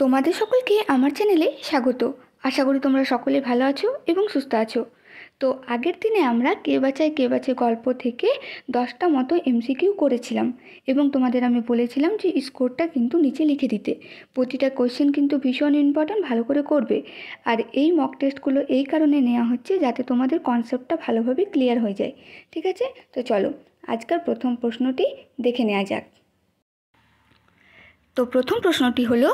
তোমাদের সকলকে আমার চ্যানেলে স্বাগত আশা করি তোমরা সকলে ভালো আছো এবং সুস্থ আছো তো আগের দিনে আমরা কে বাঁচায় কে বাঁচে গল্প থেকে দশটা মতো এমসিকিউ করেছিলাম এবং তোমাদের আমি বলেছিলাম যে স্কোরটা কিন্তু নিচে লিখে দিতে প্রতিটা কোয়েশ্চেন কিন্তু ভীষণ ইম্পর্ট্যান্ট ভালো করে করবে আর এই মক টেস্টগুলো এই কারণে নেওয়া হচ্ছে যাতে তোমাদের কনসেপ্টটা ভালোভাবে ক্লিয়ার হয়ে যায় ঠিক আছে তো চলো আজকের প্রথম প্রশ্নটি দেখে নেওয়া যাক তো প্রথম প্রশ্নটি হলো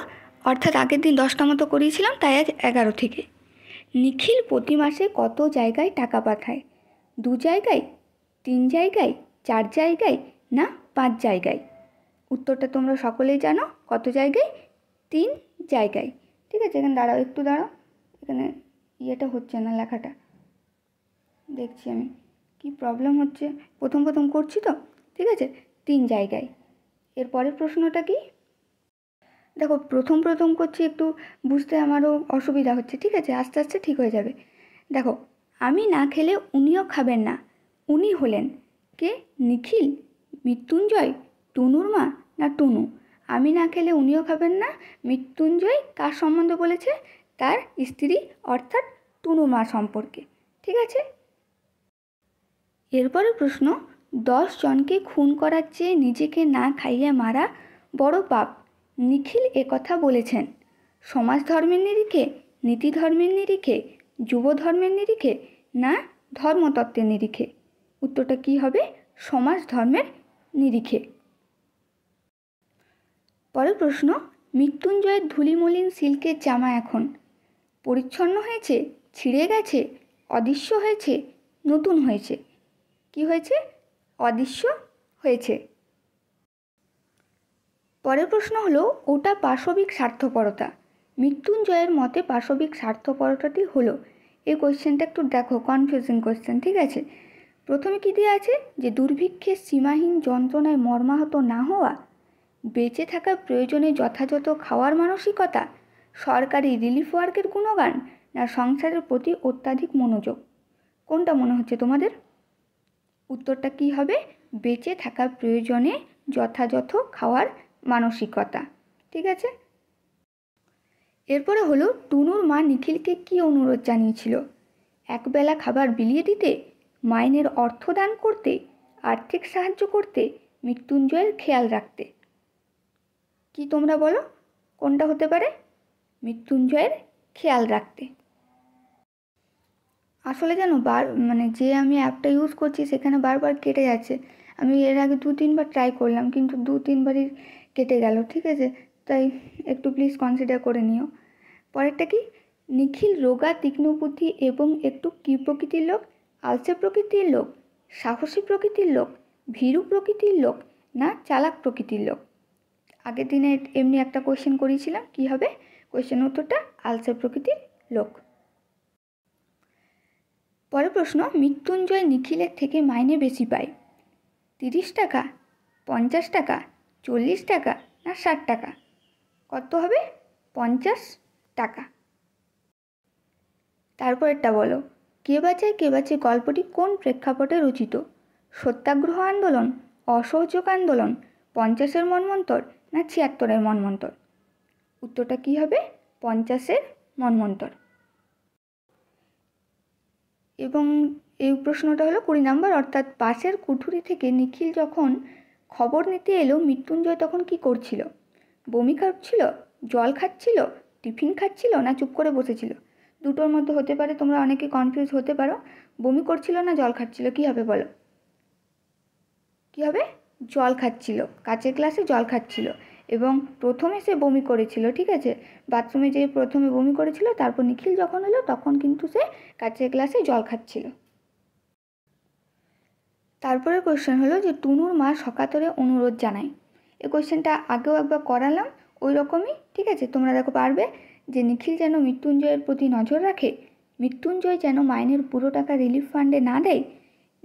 অর্থাৎ আগের দিন দশটা মতো করিয়েছিলাম তাই আজ এগারো থেকে নিখিল প্রতি মাসে কত জায়গায় টাকা পাঠায় দু জায়গায় তিন জায়গায় চার জায়গায় না পাঁচ জায়গায় উত্তরটা তোমরা সকলেই জানো কত জায়গায় তিন জায়গায় ঠিক আছে এখানে দাঁড়াও একটু দাঁড়াও এখানে ইয়েটা হচ্ছে না লেখাটা দেখছি আমি কি প্রবলেম হচ্ছে প্রথম প্রথম করছি তো ঠিক আছে তিন জায়গায় এরপরের প্রশ্নটা কি দেখো প্রথম প্রথম করছি একটু বুঝতে আমারও অসুবিধা হচ্ছে ঠিক আছে আস্তে আস্তে ঠিক হয়ে যাবে দেখো আমি না খেলে উনিও খাবেন না উনি হলেন কে নিখিল মৃত্যুঞ্জয় টুনুর মা না টুনু আমি না খেলে উনিও খাবেন না মৃত্যুঞ্জয় কার সম্বন্ধে বলেছে তার স্ত্রী অর্থাৎ টুনু মা সম্পর্কে ঠিক আছে এরপরে প্রশ্ন দশ জনকে খুন করার চেয়ে নিজেকে না খাইয়ে মারা বড় পাপ নিখিল কথা বলেছেন সমাজ ধর্মের নিরিখে নীতি ধর্মের নিরিখে যুব ধর্মের নিরিখে না ধর্মতত্ত্বের নিরিখে উত্তরটা কি হবে সমাজ ধর্মের নিরিখে পরের প্রশ্ন মৃত্যুঞ্জয়ের ধুলিমলিন সিল্কের জামা এখন পরিচ্ছন্ন হয়েছে ছিঁড়ে গেছে অদৃশ্য হয়েছে নতুন হয়েছে কি হয়েছে অদৃশ্য হয়েছে পরের প্রশ্ন হলো ওটা পাশবিক স্বার্থপরতা মৃত্যুঞ্জয়ের মতে পাশবিক স্বার্থপরতাটি হলো এই কোয়েশ্চেনটা একটু দেখো কনফিউজিং কোয়েশ্চেন ঠিক আছে প্রথমে কী দেওয়া আছে যে দুর্ভিক্ষে সীমাহীন যন্ত্রণায় মর্মাহত না হওয়া বেঁচে থাকা প্রয়োজনে যথাযথ খাওয়ার মানসিকতা সরকারি রিলিফ ওয়ার্কের গুণগান না সংসারের প্রতি অত্যাধিক মনোযোগ কোনটা মনে হচ্ছে তোমাদের উত্তরটা কি হবে বেঁচে থাকার প্রয়োজনে যথাযথ খাওয়ার মানসিকতা ঠিক আছে এরপরে হলো টুনুর মা নিখিলকে কি অনুরোধ জানিয়েছিল একবেলা খাবার বিলিয়ে দিতে মাইনের অর্থ দান করতে আর্থিক সাহায্য করতে মৃত্যুঞ্জয়ের খেয়াল রাখতে কি তোমরা বলো কোনটা হতে পারে মৃত্যুঞ্জয়ের খেয়াল রাখতে আসলে যেন বার মানে যে আমি অ্যাপটা ইউজ করছি সেখানে বারবার কেটে যাচ্ছে আমি এর আগে দু তিনবার ট্রাই করলাম কিন্তু দু তিনবারই কেটে গেল ঠিক আছে তাই একটু প্লিজ কনসিডার করে নিও পরেরটা কি নিখিল রোগা তীক্ষ্ণ বুদ্ধি এবং একটু কি প্রকৃতির লোক আলসে প্রকৃতির লোক সাহসী প্রকৃতির লোক ভীরু প্রকৃতির লোক না চালাক প্রকৃতির লোক আগের দিনে এমনি একটা কোয়েশ্চেন করিয়েছিলাম কি হবে কোয়েশ্চেন উত্তরটা আলসে প্রকৃতির লোক পরের প্রশ্ন মৃত্যুঞ্জয় নিখিলের থেকে মাইনে বেশি পায় তিরিশ টাকা পঞ্চাশ টাকা চল্লিশ টাকা না ষাট টাকা কত হবে পঞ্চাশ টাকা তারপরেরটা বলো কে বাঁচে কে বাঁচে গল্পটি কোন প্রেক্ষাপটে রচিত সত্যাগ্রহ আন্দোলন অসহযোগ আন্দোলন পঞ্চাশের মনমন্তর না ছিয়াত্তরের মনমন্তর উত্তরটা কি হবে পঞ্চাশের মনমন্তর এবং এই প্রশ্নটা হলো কুড়ি নাম্বার অর্থাৎ পাশের কুঠুরি থেকে নিখিল যখন খবর নিতে এলো মৃত্যুঞ্জয় তখন কি করছিল বমি খাচ্ছিল জল খাচ্ছিল টিফিন খাচ্ছিল না চুপ করে বসেছিল দুটোর মধ্যে হতে পারে তোমরা অনেকে কনফিউজ হতে পারো বমি করছিল না জল খাচ্ছিল কি হবে বলো কি হবে জল খাচ্ছিল কাচের গ্লাসে জল খাচ্ছিল এবং প্রথমে সে বমি করেছিল ঠিক আছে বাথরুমে যে প্রথমে বমি করেছিল তারপর নিখিল যখন এলো তখন কিন্তু সে কাচের গ্লাসে জল খাচ্ছিল তারপরের কোয়েশ্চেন হলো যে টুনুর মা সকাতরে অনুরোধ জানায় এই কোয়েশ্চেনটা আগেও একবার করালাম ওই রকমই ঠিক আছে তোমরা দেখো পারবে যে নিখিল যেন মৃত্যুঞ্জয়ের প্রতি নজর রাখে মৃত্যুঞ্জয় যেন মাইনের পুরো টাকা রিলিফ ফান্ডে না দেয়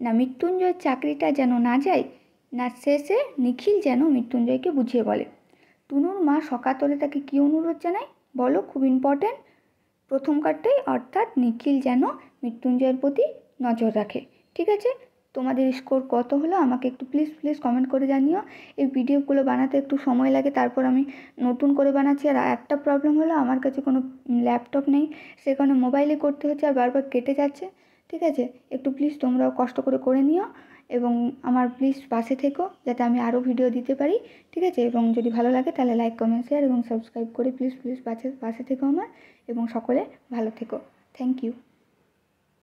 না মৃত্যুঞ্জয়ের চাকরিটা যেন না যায় না শেষে নিখিল যেন মৃত্যুঞ্জয়কে বুঝিয়ে বলে টুনুর মা সকাতরে তাকে কী অনুরোধ জানায় বলো খুব ইম্পর্ট্যান্ট প্রথম কার্ডটাই অর্থাৎ নিখিল যেন মৃত্যুঞ্জয়ের প্রতি নজর রাখে ঠিক আছে তোমাদের স্কোর কত হলো আমাকে একটু প্লিজ প্লিজ কমেন্ট করে জানিও এই ভিডিওগুলো বানাতে একটু সময় লাগে তারপর আমি নতুন করে বানাচ্ছি আর একটা প্রবলেম হলো আমার কাছে কোনো ল্যাপটপ নেই সে কারণে মোবাইলে করতে হচ্ছে আর বারবার কেটে যাচ্ছে ঠিক আছে একটু প্লিজ তোমরাও কষ্ট করে করে নিও এবং আমার প্লিজ পাশে থেকো যাতে আমি আরও ভিডিও দিতে পারি ঠিক আছে এবং যদি ভালো লাগে তাহলে লাইক কমেন্ট শেয়ার এবং সাবস্ক্রাইব করে প্লিজ প্লিজ পাশে পাশে থেকো আমার এবং সকলে ভালো থেকো থ্যাংক ইউ